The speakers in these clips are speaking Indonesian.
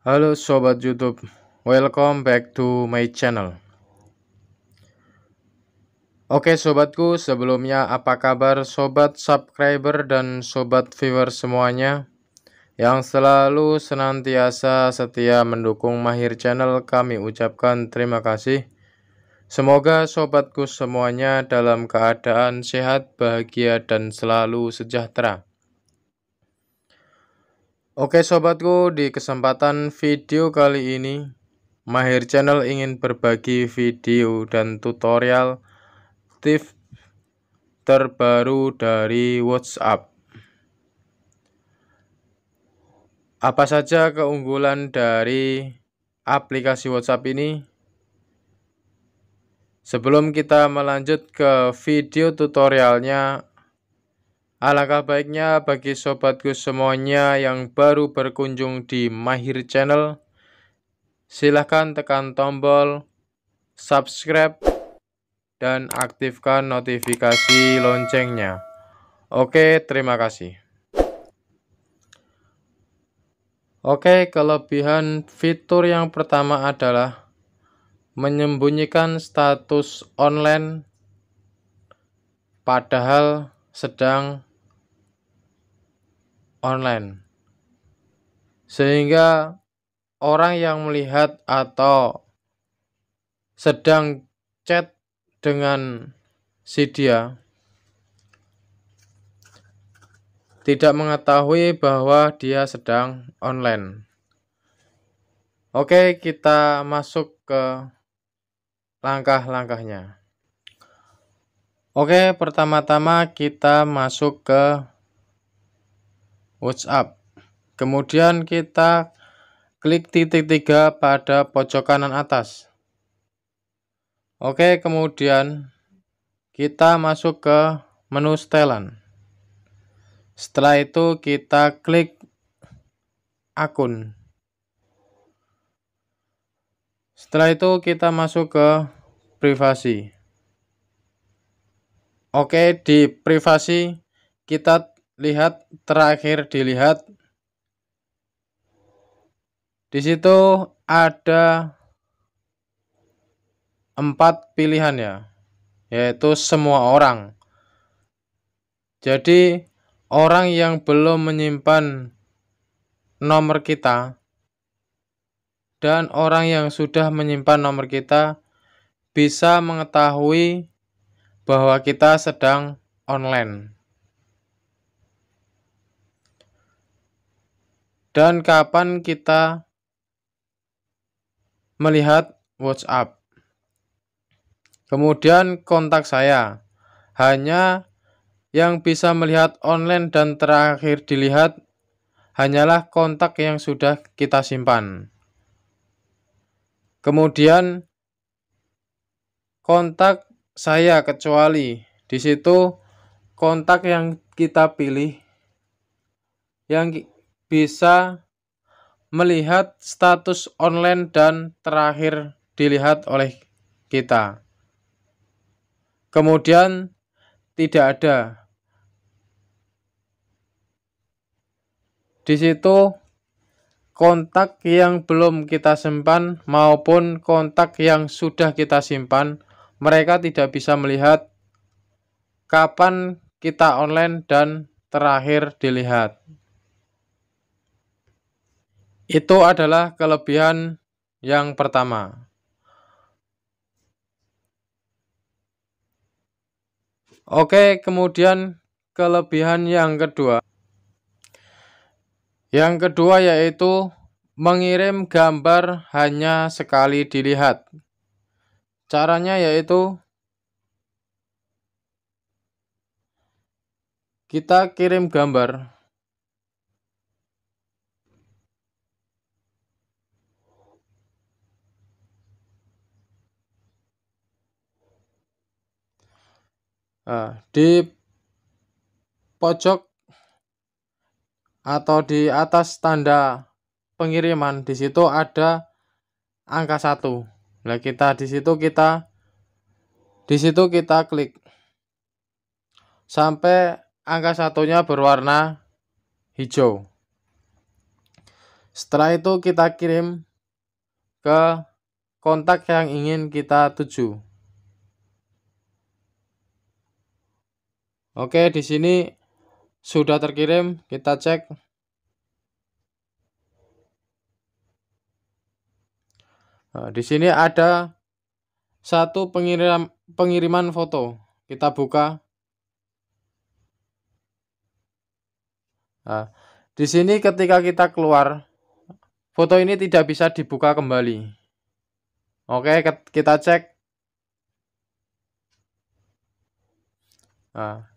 Halo sobat YouTube, welcome back to my channel. Oke sobatku, sebelumnya apa kabar sobat subscriber dan sobat viewer semuanya yang selalu senantiasa setia mendukung Mahir Channel kami ucapkan terima kasih. Semoga sobatku semuanya dalam keadaan sehat, bahagia, dan selalu sejahtera. Oke sobatku, di kesempatan video kali ini Mahir Channel ingin berbagi video dan tutorial tips terbaru dari WhatsApp. Apa saja keunggulan dari aplikasi WhatsApp ini? Sebelum kita melanjut ke video tutorialnya, Alangkah baiknya bagi sobatku semuanya yang baru berkunjung di Mahir Channel, silahkan tekan tombol subscribe dan aktifkan notifikasi loncengnya. Oke, terima kasih. Oke, kelebihan fitur yang pertama adalah menyembunyikan status online padahal sedang online. Sehingga orang yang melihat atau sedang chat dengan si dia tidak mengetahui bahwa dia sedang online. Oke, kita masuk ke langkah-langkahnya. Oke, pertama-tama kita masuk ke WhatsApp. Kemudian kita klik titik tiga pada pojok kanan atas. Oke, kemudian kita masuk ke menu setelan. Setelah itu kita klik akun. Setelah itu kita masuk ke privasi. Oke, di privasi kita lihat terakhir dilihat di situ ada empat pilihan ya yaitu semua orang jadi orang yang belum menyimpan nomor kita dan orang yang sudah menyimpan nomor kita bisa mengetahui bahwa kita sedang online. dan kapan kita melihat WhatsApp. Kemudian kontak saya. Hanya yang bisa melihat online dan terakhir dilihat hanyalah kontak yang sudah kita simpan. Kemudian kontak saya kecuali di situ kontak yang kita pilih yang bisa melihat status online dan terakhir dilihat oleh kita. Kemudian tidak ada. Di situ kontak yang belum kita simpan maupun kontak yang sudah kita simpan, mereka tidak bisa melihat kapan kita online dan terakhir dilihat. Itu adalah kelebihan yang pertama. Oke, kemudian kelebihan yang kedua. Yang kedua yaitu mengirim gambar hanya sekali dilihat. Caranya yaitu kita kirim gambar Nah, di pojok atau di atas tanda pengiriman di situ ada angka satu. Nah, kita di situ kita di situ kita klik sampai angka satunya berwarna hijau. Setelah itu kita kirim ke kontak yang ingin kita tuju. Oke, di sini sudah terkirim. Kita cek. Nah, di sini ada satu pengirim pengiriman foto. Kita buka. Nah, di sini ketika kita keluar, foto ini tidak bisa dibuka kembali. Oke, kita cek. Nah,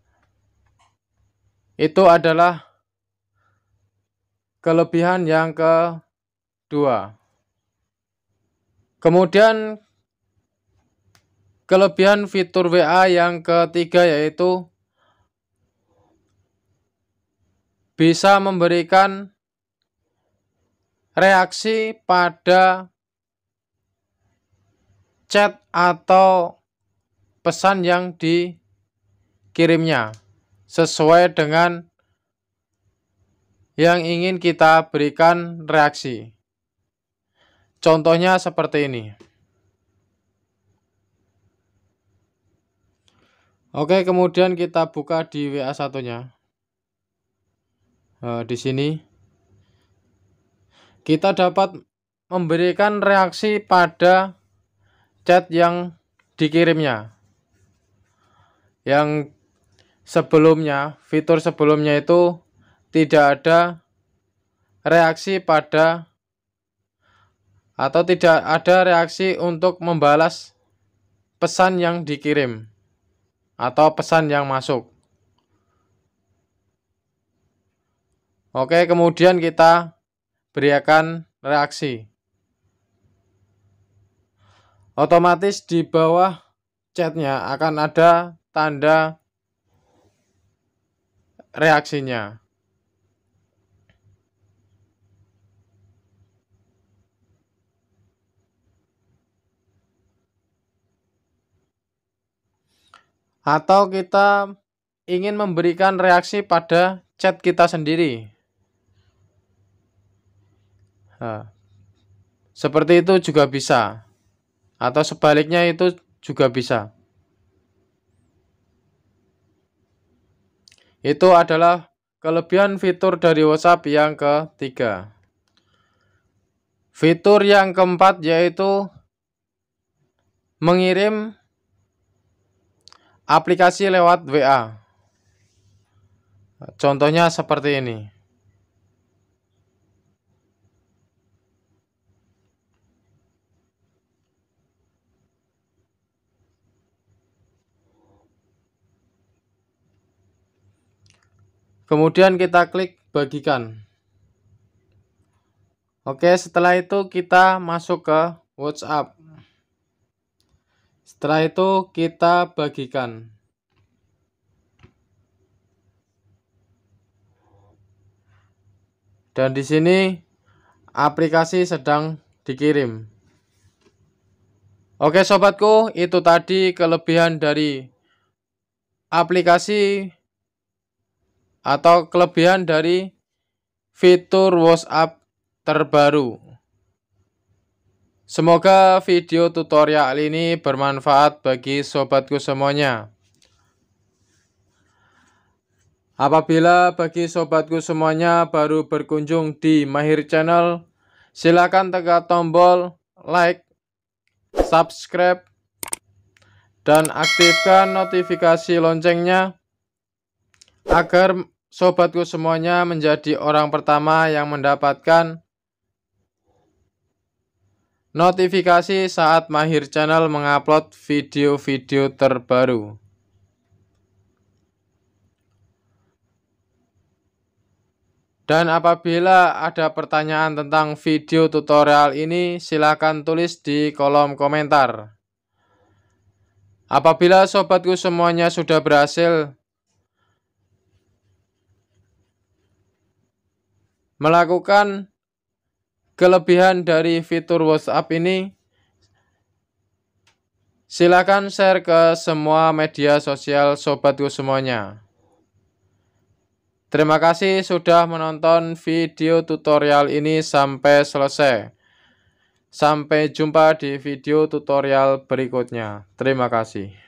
itu adalah kelebihan yang kedua. Kemudian kelebihan fitur WA yang ketiga yaitu bisa memberikan reaksi pada chat atau pesan yang dikirimnya sesuai dengan yang ingin kita berikan reaksi. Contohnya seperti ini. Oke, kemudian kita buka di WA satunya. Nah, di sini kita dapat memberikan reaksi pada chat yang dikirimnya. Yang sebelumnya, fitur sebelumnya itu tidak ada reaksi pada atau tidak ada reaksi untuk membalas pesan yang dikirim atau pesan yang masuk. Oke, kemudian kita berikan reaksi. Otomatis di bawah chatnya akan ada tanda reaksinya. Atau kita ingin memberikan reaksi pada chat kita sendiri. seperti itu juga bisa. Atau sebaliknya itu juga bisa. Itu adalah kelebihan fitur dari WhatsApp yang ketiga. Fitur yang keempat yaitu mengirim aplikasi lewat WA. Contohnya seperti ini. Kemudian kita klik bagikan. Oke, setelah itu kita masuk ke WhatsApp. Setelah itu kita bagikan. Dan di sini aplikasi sedang dikirim. Oke sobatku, itu tadi kelebihan dari aplikasi atau kelebihan dari fitur WhatsApp terbaru. Semoga video tutorial ini bermanfaat bagi sobatku semuanya. Apabila bagi sobatku semuanya baru berkunjung di Mahir Channel, silakan tekan tombol like, subscribe, dan aktifkan notifikasi loncengnya agar sobatku semuanya menjadi orang pertama yang mendapatkan notifikasi saat Mahir Channel mengupload video-video terbaru. Dan apabila ada pertanyaan tentang video tutorial ini, silakan tulis di kolom komentar. Apabila sobatku semuanya sudah berhasil melakukan kelebihan dari fitur WhatsApp ini, silakan share ke semua media sosial sobatku semuanya. Terima kasih sudah menonton video tutorial ini sampai selesai. Sampai jumpa di video tutorial berikutnya. Terima kasih.